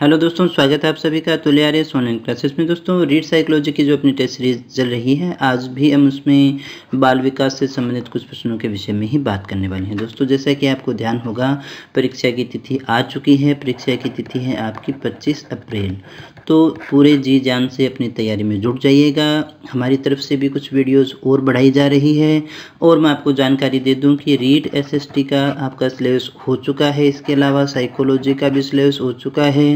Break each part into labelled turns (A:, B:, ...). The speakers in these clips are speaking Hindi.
A: हेलो दोस्तों स्वागत है आप सभी का तुले आर ऑनलाइन क्लासेस में दोस्तों रीड साइकोलॉजी की जो अपनी टेस्ट सीरीज चल रही है आज भी हम उसमें बाल विकास से संबंधित कुछ प्रश्नों के विषय में ही बात करने वाले हैं दोस्तों जैसा कि आपको ध्यान होगा परीक्षा की तिथि आ चुकी है परीक्षा की तिथि है आपकी पच्चीस अप्रैल तो पूरे जी जान से अपनी तैयारी में जुट जाइएगा हमारी तरफ से भी कुछ वीडियोस और बढ़ाई जा रही है और मैं आपको जानकारी दे दूं कि रीड एसएसटी का आपका सिलेबस हो चुका है इसके अलावा साइकोलॉजी का भी सिलेबस हो चुका है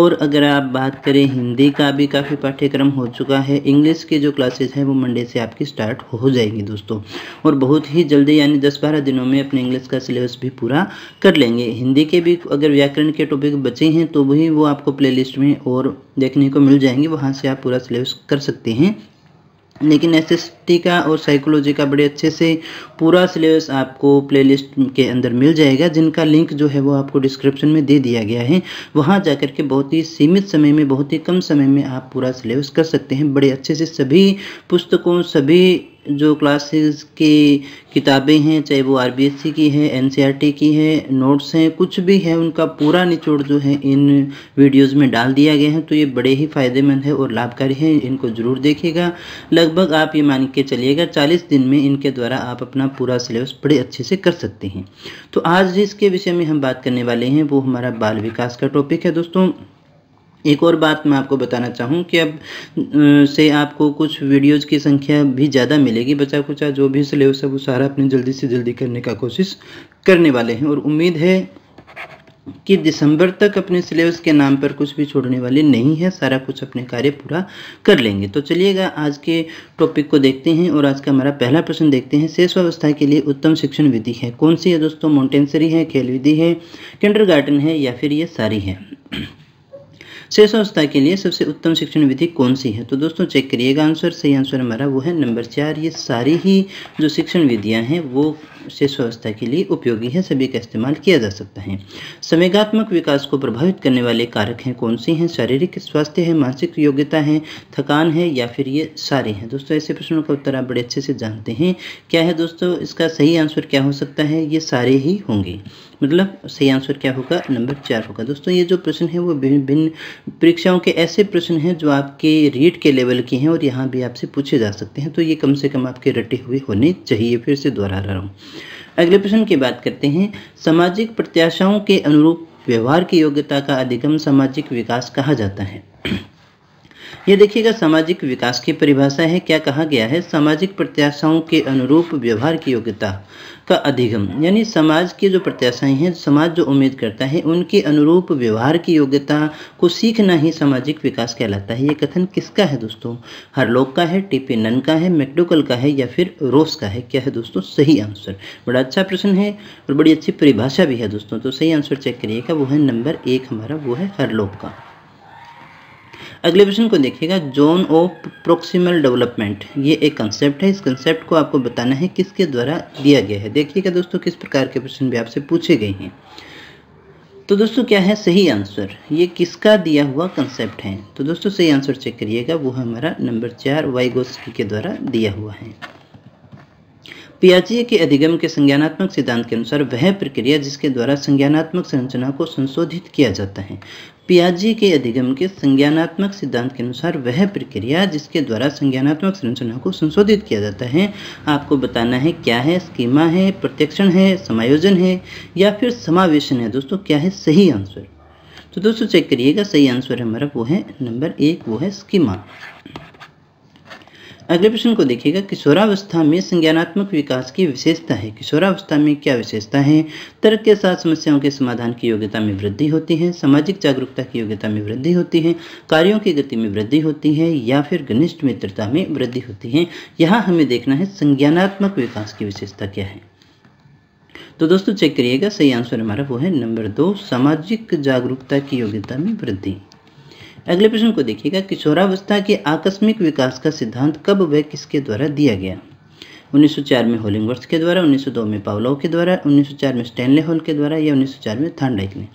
A: और अगर आप बात करें हिंदी का भी काफ़ी पाठ्यक्रम हो चुका है इंग्लिश के जो क्लासेज हैं वो मंडे से आपकी स्टार्ट हो जाएंगी दोस्तों और बहुत ही जल्दी यानी दस बारह दिनों में अपने इंग्लिश का सिलेबस भी पूरा कर लेंगे हिंदी के भी अगर व्याकरण के टॉपिक बचे हैं तो भी वो आपको प्ले में और देखने को मिल जाएंगे वहाँ से आप पूरा सिलेबस कर सकते हैं लेकिन एस एस टी का और साइकोलॉजी का बड़े अच्छे से पूरा सिलेबस आपको प्लेलिस्ट के अंदर मिल जाएगा जिनका लिंक जो है वो आपको डिस्क्रिप्शन में दे दिया गया है वहाँ जा कर के बहुत ही सीमित समय में बहुत ही कम समय में आप पूरा सिलेबस कर सकते हैं बड़े अच्छे से सभी पुस्तकों सभी जो क्लासेस की किताबें हैं चाहे वो आरबीएससी की है एनसीईआरटी की है नोट्स हैं कुछ भी है उनका पूरा निचोड़ जो है इन वीडियोस में डाल दिया गया है तो ये बड़े ही फ़ायदेमंद है और लाभकारी है इनको ज़रूर देखिएगा लगभग आप ये मान के चलिएगा चालीस दिन में इनके द्वारा आप अपना पूरा सिलेबस बड़े अच्छे से कर सकते हैं तो आज जिसके विषय में हम बात करने वाले हैं वो हमारा बाल विकास का टॉपिक है दोस्तों एक और बात मैं आपको बताना चाहूँ कि अब से आपको कुछ वीडियोज़ की संख्या भी ज़्यादा मिलेगी बचा कुचा जो भी सिलेबस है वो सारा अपने जल्दी से जल्दी करने का कोशिश करने वाले हैं और उम्मीद है कि दिसंबर तक अपने सिलेबस के नाम पर कुछ भी छोड़ने वाले नहीं है सारा कुछ अपने कार्य पूरा कर लेंगे तो चलिएगा आज के टॉपिक को देखते हैं और आज का हमारा पहला प्रश्न देखते हैं शेष व्यवस्था के लिए उत्तम शिक्षण विधि है कौन सी है दोस्तों माउंटेन्सरी है खेल विधि है किंडर है या फिर ये सारी है शेष संस्था के लिए सबसे उत्तम शिक्षण विधि कौन सी है तो दोस्तों चेक करिएगा आंसर सही आंसर हमारा वो है नंबर चार ये सारी ही जो शिक्षण विधियाँ हैं वो शेष अवस्था के लिए उपयोगी है सभी का इस्तेमाल किया जा सकता है संवेगात्मक विकास को प्रभावित करने वाले कारक हैं कौन सी हैं शारीरिक स्वास्थ्य है मानसिक योग्यता है थकान है या फिर ये सारे हैं दोस्तों ऐसे प्रश्नों का उत्तर आप बड़े अच्छे से जानते हैं क्या है दोस्तों इसका सही आंसर क्या हो सकता है ये सारे ही होंगे मतलब सही आंसर क्या होगा नंबर चार होगा दोस्तों ये जो प्रश्न है वो भिन्न भिन्न परीक्षाओं के ऐसे प्रश्न हैं जो आपके रीड के लेवल के हैं और यहाँ भी आपसे पूछे जा सकते हैं तो ये कम से कम आपके रटे हुए होने चाहिए फिर से दोहरा रहा हूँ अगले प्रश्न की बात करते हैं सामाजिक प्रत्याशाओं के अनुरूप व्यवहार की योग्यता का अधिगम सामाजिक विकास कहा जाता है ये देखिएगा सामाजिक विकास की परिभाषा है क्या कहा गया है सामाजिक प्रत्याशाओं के अनुरूप व्यवहार की योग्यता का अधिगम यानी समाज की जो प्रत्याशाएं हैं समाज जो उम्मीद करता है उनके अनुरूप व्यवहार की योग्यता को सीखना ही सामाजिक विकास कहलाता है ये कथन किसका है दोस्तों हरलोक का है टीपी नन का है मैकडोकल का है या फिर रोस का है क्या है दोस्तों सही आंसर बड़ा अच्छा प्रश्न है और बड़ी अच्छी परिभाषा भी है दोस्तों तो सही आंसर चेक करिएगा वो है नंबर एक हमारा वो है हर लोग का अगले क्वेश्चन को देखिएगा जोन ऑफ प्रोक्सीमल डेवलपमेंट ये एक कंसेप्ट है इस कंसेप्ट को आपको बताना है किसके द्वारा दिया गया है देखिएगा दोस्तों किस प्रकार के क्वेश्चन भी आपसे पूछे गए हैं तो दोस्तों क्या है सही आंसर ये किसका दिया हुआ कंसेप्ट है तो दोस्तों सही आंसर चेक करिएगा वो हमारा नंबर चार वाइगोस्की के द्वारा दिया हुआ है पियाजिए के अधिगम के संज्ञानात्मक सिद्धांत के अनुसार वह प्रक्रिया जिसके द्वारा संज्ञानात्मक संरचना को संशोधित किया जाता है पियाजी के अधिगम के संज्ञानात्मक सिद्धांत के अनुसार वह प्रक्रिया जिसके द्वारा संज्ञानात्मक संरचना को संशोधित किया जाता है आपको बताना है क्या है स्कीमा है प्रत्यक्षण है समायोजन है या फिर समावेशन है दोस्तों क्या है सही आंसर तो दोस्तों चेक करिएगा सही आंसर हमारा वो है नंबर एक वो है स्कीमा अगले प्रश्न को देखिएगा किशोरावस्था में संज्ञानात्मक विकास की विशेषता है किशोरावस्था में क्या विशेषता है तर्क के साथ समस्याओं के समाधान की योग्यता में वृद्धि होती है सामाजिक जागरूकता की योग्यता में वृद्धि होती है कार्यों की गति में वृद्धि होती है या फिर घनिष्ठ मित्रता में वृद्धि होती है यहाँ हमें देखना है संज्ञानात्मक विकास की विशेषता क्या है तो दोस्तों चेक करिएगा सही आंसर हमारा वो है नंबर दो सामाजिक जागरूकता की योग्यता में वृद्धि अगले प्रश्न को देखिएगा किशोरावस्था के आकस्मिक विकास का सिद्धांत कब व किसके द्वारा दिया गया 1904 में होलिंगवर्थ के द्वारा 1902 में पावलो के द्वारा 1904 में स्टैनले हॉल के द्वारा या 1904 में थांडाइक ने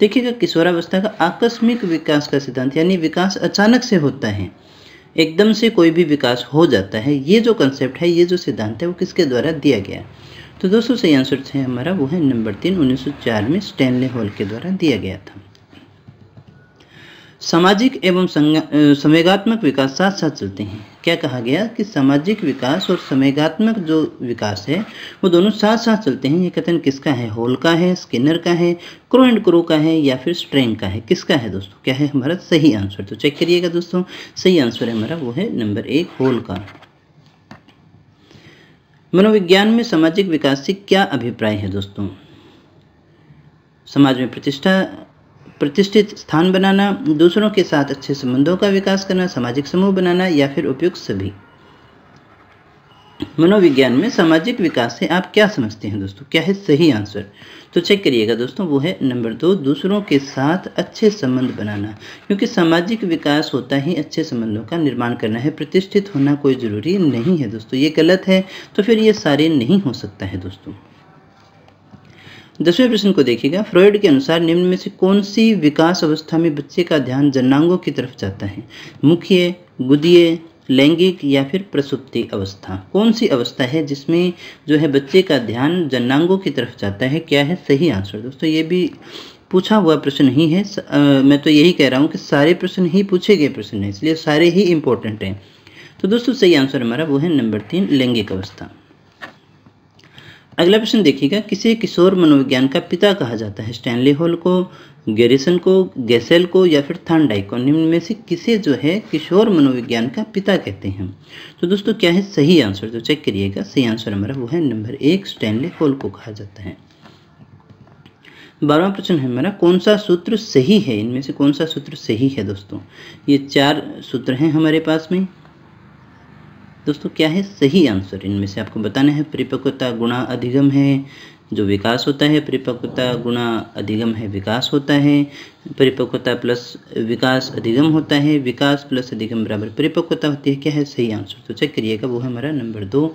A: देखिएगा किशोरावस्था का आकस्मिक विकास का सिद्धांत यानी विकास अचानक से होता है एकदम से कोई भी विकास हो जाता है ये जो कंसेप्ट है ये जो सिद्धांत है वो किसके द्वारा दिया गया तो दोस्तों सही आंसर है हमारा वो है नंबर तीन उन्नीस में स्टैनले हॉल के द्वारा दिया गया था सामाजिक एवं संवेगात्मक विकास साथ साथ चलते हैं क्या कहा गया कि सामाजिक विकास और संवेगात्मक जो विकास है वो दोनों साथ साथ चलते हैं ये कथन किसका है होल का है स्किनर का है क्रो एंड क्रो का है या फिर स्ट्रेन का है किसका है दोस्तों क्या है हमारा सही आंसर तो चेक करिएगा दोस्तों सही आंसर है हमारा वो है नंबर एक होल का मनोविज्ञान में सामाजिक विकास से क्या अभिप्राय है दोस्तों समाज में प्रतिष्ठा प्रतिष्ठित स्थान बनाना दूसरों के साथ अच्छे संबंधों का विकास करना सामाजिक समूह बनाना या फिर उपयुक्त सभी मनोविज्ञान में सामाजिक विकास से आप क्या समझते हैं दोस्तों क्या है सही आंसर तो चेक करिएगा दोस्तों वो है नंबर दो दूसरों के साथ अच्छे संबंध बनाना क्योंकि सामाजिक विकास होता ही अच्छे संबंधों का निर्माण करना है प्रतिष्ठित होना कोई ज़रूरी नहीं है दोस्तों ये गलत है तो फिर ये सारे नहीं हो सकता है दोस्तों दसवें प्रश्न को देखिएगा फ्रॉयड के अनुसार निम्न में से कौन सी विकास अवस्था में बच्चे का ध्यान जन्नांगों की तरफ जाता है मुख्य गुदीय लैंगिक या फिर प्रसुप्ति अवस्था कौन सी अवस्था है जिसमें जो है बच्चे का ध्यान जन्नांगों की तरफ जाता है क्या है सही आंसर दोस्तों ये भी पूछा हुआ प्रश्न ही है स, आ, मैं तो यही कह रहा हूँ कि सारे प्रश्न ही पूछे गए प्रश्न हैं इसलिए सारे ही इंपॉर्टेंट हैं तो दोस्तों सही आंसर हमारा वो है नंबर तीन लैंगिक अवस्था अगला प्रश्न देखिएगा किसे किशोर मनोविज्ञान का पिता कहा जाता है स्टैनली हॉल को गेरिसन को गैसेल को या फिर थानडाइक को निम्न में से किसे जो है किशोर मनोविज्ञान का पिता कहते हैं तो दोस्तों क्या है सही आंसर जो तो चेक करिएगा सही आंसर हमारा वो है नंबर एक स्टैनली हॉल को कहा जाता है बारहवा प्रश्न है हमारा कौन सा सूत्र सही है इनमें से कौन सा सूत्र सही है दोस्तों ये चार सूत्र हैं हमारे पास में दोस्तों क्या है सही आंसर इनमें से आपको बताना है परिपक्वता गुणा अधिगम है जो विकास होता है परिपक्वता गुणा अधिगम है विकास होता है परिपक्वता प्लस विकास अधिगम होता है विकास प्लस अधिगम बराबर परिपक्वता होती है क्या है सही आंसर तो चेक करिएगा वो है हमारा नंबर दो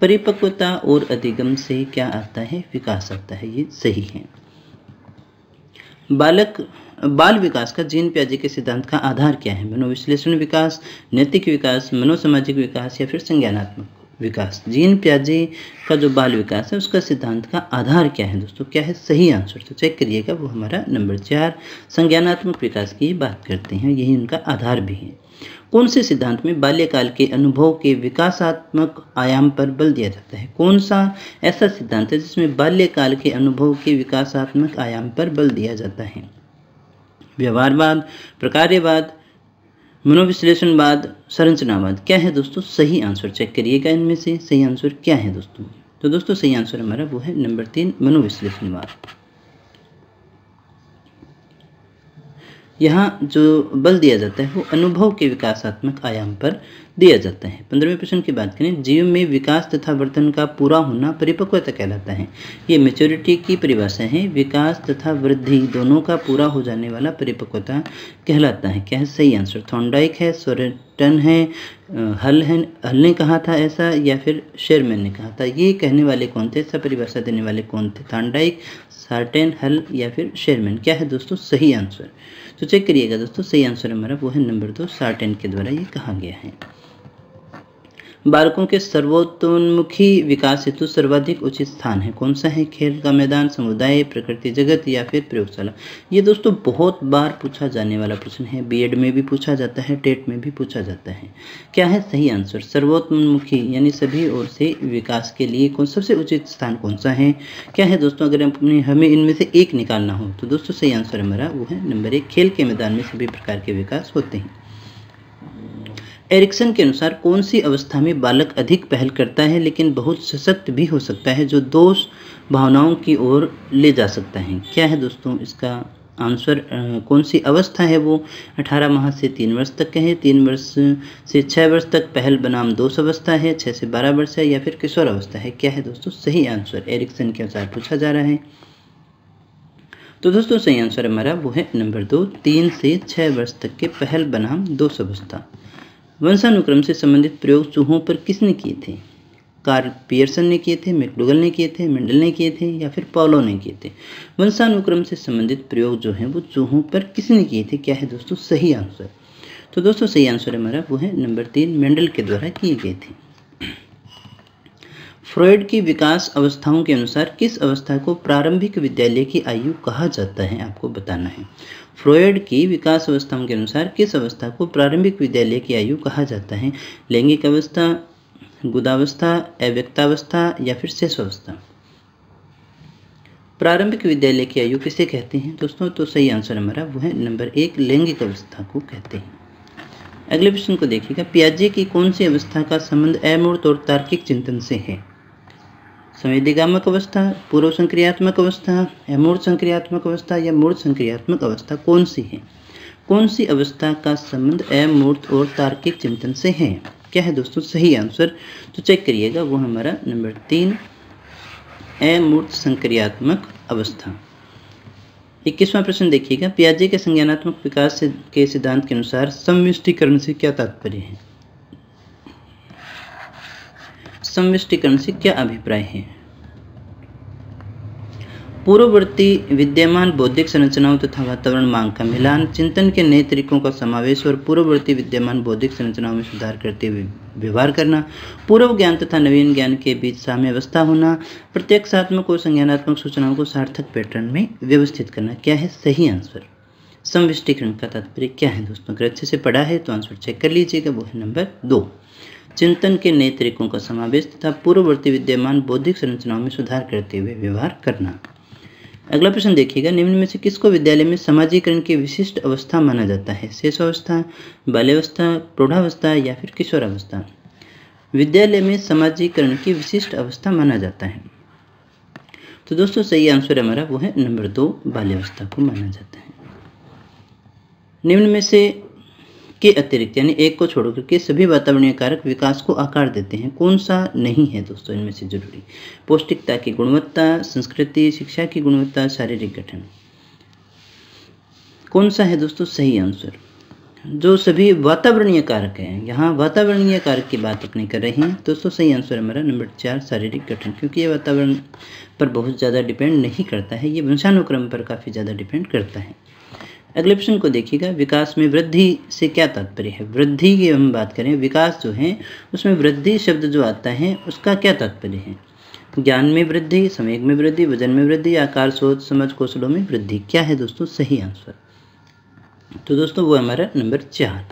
A: परिपक्वता और अधिगम से क्या आता है विकास आता है ये सही है बालक बाल विकास का जीन प्याजी के सिद्धांत का आधार क्या है मनोविश्लेषण विकास नैतिक विकास मनोसामाजिक विकास या फिर संज्ञानात्मक विकास जीन प्याजी का जो बाल विकास है उसका सिद्धांत का आधार क्या है दोस्तों क्या है सही आंसर तो चेक करिएगा वो हमारा नंबर चार संज्ञानात्मक विकास की बात करते हैं यही उनका आधार भी है कौन से सिद्धांत में बाल्यकाल के अनुभव के विकासात्मक आयाम पर बल दिया जाता है कौन सा ऐसा सिद्धांत है जिसमें बाल्यकाल के अनुभव के विकासात्मक आयाम पर बल दिया जाता है व्यवहारवाद प्रकार्यवाद मनोविश्लेषणवाद संरचनावाद क्या है दोस्तों सही आंसर चेक करिएगा इनमें से सही आंसर क्या है दोस्तों तो दोस्तों सही आंसर हमारा वो है नंबर तीन मनोविश्लेषणवाद यहाँ जो बल दिया जाता है वो अनुभव के विकासात्मक आयाम पर दिया जाता है पंद्रहवें प्रश्न की बात करें जीव में विकास तथा वर्धन का पूरा होना परिपक्वता कहलाता है ये मेच्योरिटी की परिभाषा है विकास तथा वृद्धि दोनों का पूरा हो जाने वाला परिपक्वता कहलाता है क्या है सही आंसर थॉन्डाइक है सोरेटन है हल है हल ने कहा था ऐसा या फिर शेरमैन ने कहा था ये कहने वाले कौन थे ऐसा परिभाषा देने वाले कौन थे थॉन्डाइक सार्टेन हल या फिर शेरमैन क्या है दोस्तों सही आंसर तो चेक करिएगा दोस्तों सही आंसर हमारा वो है नंबर दो सार्टेन के द्वारा ये कहा गया है बालकों के सर्वोत्तमुखी विकास हेतु सर्वाधिक उचित स्थान है कौन सा है खेल का मैदान समुदाय प्रकृति जगत या फिर प्रयोगशाला ये दोस्तों बहुत बार पूछा जाने वाला प्रश्न है बीएड में भी पूछा जाता है टेट में भी पूछा जाता है क्या है सही आंसर सर्वोत्तमुखी यानी सभी ओर से विकास के लिए कौन सबसे उचित स्थान कौन सा है क्या है दोस्तों अगर अपने हमें इनमें से एक निकालना हो तो दोस्तों सही आंसर हमारा वो है नंबर एक खेल के मैदान में सभी प्रकार के विकास होते हैं एरिक्सन के अनुसार कौन सी अवस्था में बालक अधिक पहल करता है लेकिन बहुत सशक्त भी हो सकता है जो दोष भावनाओं की ओर ले जा सकता है क्या है दोस्तों इसका आंसर कौन सी अवस्था है वो 18 माह से तीन वर्ष तक है तीन वर्ष से छः वर्ष तक पहल बनाम दोष अवस्था है छः से बारह वर्ष है या फिर किशोर अवस्था है क्या है दोस्तों सही आंसर एरिक्सन के अनुसार पूछा जा रहा है तो दोस्तों सही आंसर हमारा वो है नंबर दो तीन से छः वर्ष तक के पहल बनाम दोष अवस्था वंशानुक्रम से संबंधित प्रयोग चूहों पर किसने किए थे कार्ल पियर्सन ने किए थे मैकडुगल ने किए थे मेंडल ने किए थे या फिर पॉलो ने किए थे वंशानुक्रम से संबंधित प्रयोग जो है वो चूहों पर किसने किए थे क्या है दोस्तों सही आंसर तो दोस्तों सही आंसर हमारा वो है नंबर तीन मेंडल के द्वारा किए गए थे फ्रॉयड की विकास अवस्थाओं के अनुसार किस अवस्था को प्रारंभिक विद्यालय की आयु कहा जाता है आपको बताना है फ्रॉयड की विकास अवस्थाओं के अनुसार किस अवस्था को प्रारंभिक विद्यालय की आयु कहा जाता है लैंगिक अवस्था गुदावस्था अव्यक्तावस्था या फिर शेषावस्था प्रारंभिक विद्यालय की आयु किसे कहते हैं दोस्तों तो सही आंसर हमारा वो है नंबर एक लैंगिक अवस्था को कहते हैं अगले प्रश्न को देखिएगा प्याजे की कौन सी अवस्था का संबंध अमूर्त और तार्किक चिंतन से है संवेदिगामक अवस्था पूर्व संक्रियात्मक अवस्था अमूर्त संक्रियात्मक अवस्था या मूर्त संक्रियात्मक अवस्था कौन सी है कौन सी अवस्था का संबंध अमूर्त और तार्किक चिंतन से है क्या है दोस्तों सही आंसर तो चेक करिएगा वो हमारा नंबर तीन अमूर्त संक्रियात्मक अवस्था इक्कीसवां प्रश्न देखिएगा पियाजे के संज्ञानात्मक विकास के सिद्धांत के अनुसार समविष्टिकरण से क्या तात्पर्य है समिष्टिकरण से क्या अभिप्राय है पूर्ववर्ती विद्यमान बौद्धिक संरचनाओं तथा वातावरण मांग का मिलान चिंतन के नए तरीकों का समावेश और पूर्ववर्ती विद्यमान बौद्धिक संरचनाओं में सुधार करते हुए व्यवहार करना पूर्व ज्ञान तथा नवीन ज्ञान के बीच साम्यवस्था होना प्रत्यक्षात्मक और संज्ञानात्मक सूचनाओं को सार्थक पैटर्न में व्यवस्थित करना क्या है सही आंसर समविष्टिकरण का तात्पर्य क्या है दोस्तों अगर अच्छे से पढ़ा है तो आंसर चेक कर लीजिएगा वो है नंबर दो चिंतन के नए तरीकों का समावेश तथा पूर्ववर्ती विद्यमान बौद्धिक संरचनाओं में सुधार करते हुए व्यवहार करना अगला प्रश्न देखिएगा निम्न में से किसको विद्यालय में समाजीकरण की विशिष्ट अवस्था माना जाता है शेषावस्था बाल्यावस्था प्रौढ़ावस्था या फिर किशोरावस्था विद्यालय में समाजीकरण की विशिष्ट अवस्था माना जाता है तो दोस्तों सही आंसर हमारा वो है नंबर दो बाल्यावस्था को माना जाता है निम्न में से के अतिरिक्त यानी एक को छोड़कर के सभी वातावरणीय कारक विकास को आकार देते हैं कौन सा नहीं है दोस्तों इनमें से जरूरी पौष्टिकता की गुणवत्ता संस्कृति शिक्षा की गुणवत्ता शारीरिक गठन कौन सा है दोस्तों सही आंसर जो सभी वातावरणीय कारक हैं यहाँ वातावरणीय कारक की बात अपनी कर रहे हैं दोस्तों सही आंसर हमारा नंबर चार शारीरिक गठन क्योंकि ये वातावरण पर बहुत ज़्यादा डिपेंड नहीं करता है ये वंशानुक्रम पर काफ़ी ज़्यादा डिपेंड करता है अगले प्रश्न को देखिएगा विकास में वृद्धि से क्या तात्पर्य है वृद्धि की हम बात करें विकास जो है उसमें वृद्धि शब्द जो आता है उसका क्या तात्पर्य है ज्ञान में वृद्धि समेक में वृद्धि वजन में वृद्धि आकार सोच समझ कौशलों में वृद्धि क्या है दोस्तों सही आंसर तो दोस्तों वो हमारा नंबर चार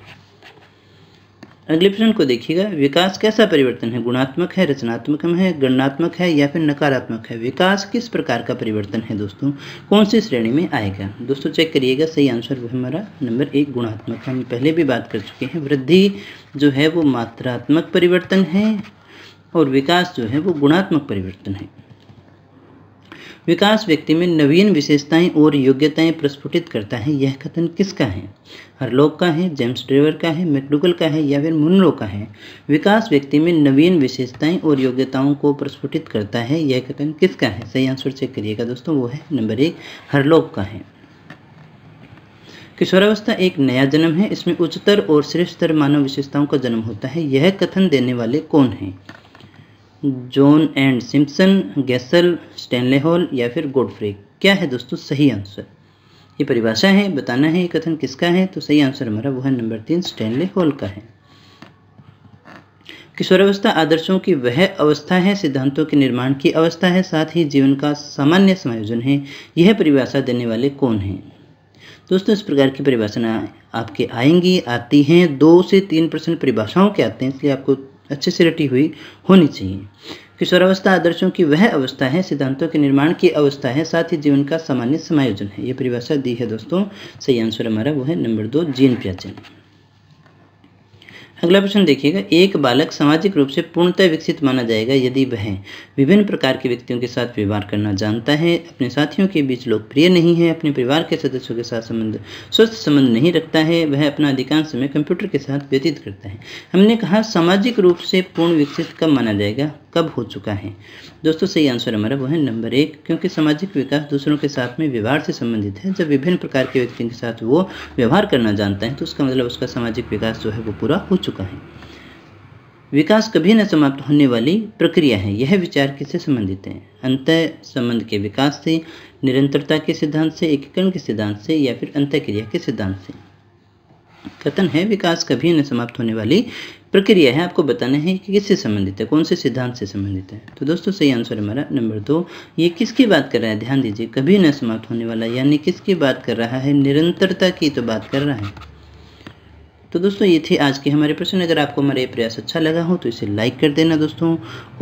A: अगले प्रश्न को देखिएगा विकास कैसा परिवर्तन है गुणात्मक है रचनात्मक है गणनात्मक है या फिर नकारात्मक है विकास किस प्रकार का परिवर्तन है दोस्तों कौन सी श्रेणी में आएगा दोस्तों चेक करिएगा सही आंसर वो हमारा नंबर एक गुणात्मक हम पहले भी बात कर चुके हैं वृद्धि जो है वो मात्रात्मक परिवर्तन है और विकास जो है वो गुणात्मक परिवर्तन है विकास व्यक्ति में नवीन विशेषताएं और योग्यताएं प्रस्फुटित करता है यह कथन किसका है हरलोक का है जेम्स ड्रेवर का है मैकडुगल का है या फिर मुनरो का है विकास व्यक्ति में नवीन विशेषताएं और योग्यताओं को प्रस्फुटित करता है यह कथन किसका है सही आंसर चेक करिएगा दोस्तों वो है नंबर एक हरलोक का है किशोरावस्था एक नया जन्म है इसमें उच्चतर और श्रेष्ठतर मानव विशेषताओं का जन्म होता है यह कथन देने वाले कौन हैं John and Simpson Gassel Stanley Hall या फिर गोडफ्रे क्या है दोस्तों सही आंसर ये परिभाषा है बताना है ये कथन किसका है तो सही आंसर हमारा वह नंबर तीन स्टैनले हॉल का है किशोरावस्था आदर्शों की वह अवस्था है सिद्धांतों के निर्माण की अवस्था है साथ ही जीवन का सामान्य समायोजन है यह परिभाषा देने वाले कौन हैं दोस्तों इस प्रकार की परिभाषाएं आपके आएंगी आती हैं दो से तीन परसेंट परिभाषाओं के आते हैं इसलिए आपको अच्छे से रटी हुई होनी चाहिए किशोरावस्था आदर्शों की वह अवस्था है सिद्धांतों के निर्माण की अवस्था है साथ ही जीवन का सामान्य समायोजन है ये परिभाषा दी है दोस्तों सही आंसर हमारा वो है नंबर दो जीन प्याचन अगला प्रश्न देखिएगा एक बालक सामाजिक रूप से पूर्णतः विकसित माना जाएगा यदि वह विभिन्न प्रकार के व्यक्तियों के साथ व्यवहार करना जानता है अपने साथियों के बीच लोकप्रिय नहीं है अपने परिवार के सदस्यों के साथ संबंध स्वस्थ संबंध नहीं रखता है वह अपना अधिकांश समय कंप्यूटर के साथ व्यतीत करता है हमने कहा सामाजिक रूप से पूर्ण विकसित कब माना जाएगा कब हो चुका है दोस्तों सही आंसर हमारा वो है नंबर एक क्योंकि सामाजिक विकास दूसरों के साथ में व्यवहार से संबंधित है जब विभिन्न प्रकार के व्यक्तियों के साथ वो व्यवहार करना जानता है तो उसका मतलब उसका सामाजिक विकास जो है वो पूरा हो चुका है विकास कभी न समाप्त होने वाली प्रक्रिया है यह विचार किससे संबंधित है अंत संबंध के विकास से निरंतरता के सिद्धांत से एकीकरण के सिद्धांत से या फिर अंत्यक्रिया के सिद्धांत से कथन है विकास कभी न समाप्त होने वाली प्रक्रिया है आपको बताना है कि किससे संबंधित है कौन से सिद्धांत से संबंधित है तो दोस्तों सही आंसर हमारा नंबर दो ये किसकी बात कर रहा है ध्यान दीजिए कभी न समाप्त होने वाला यानी किसकी बात कर रहा है निरंतरता की तो बात कर रहा है तो दोस्तों ये थे आज के हमारे प्रश्न अगर आपको हमारा ये प्रयास अच्छा लगा हो तो इसे लाइक कर देना दोस्तों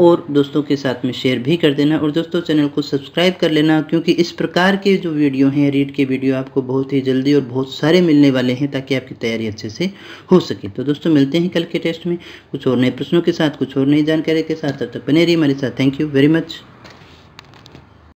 A: और दोस्तों के साथ में शेयर भी कर देना और दोस्तों चैनल को सब्सक्राइब कर लेना क्योंकि इस प्रकार के जो वीडियो हैं रीड के वीडियो आपको बहुत ही जल्दी और बहुत सारे मिलने वाले हैं ताकि आपकी तैयारी अच्छे से हो सके तो दोस्तों मिलते हैं कल के टेस्ट में कुछ और नए प्रश्नों के साथ कुछ और नई जानकारी के साथ तब तक बने रही हमारे साथ थैंक यू वेरी मच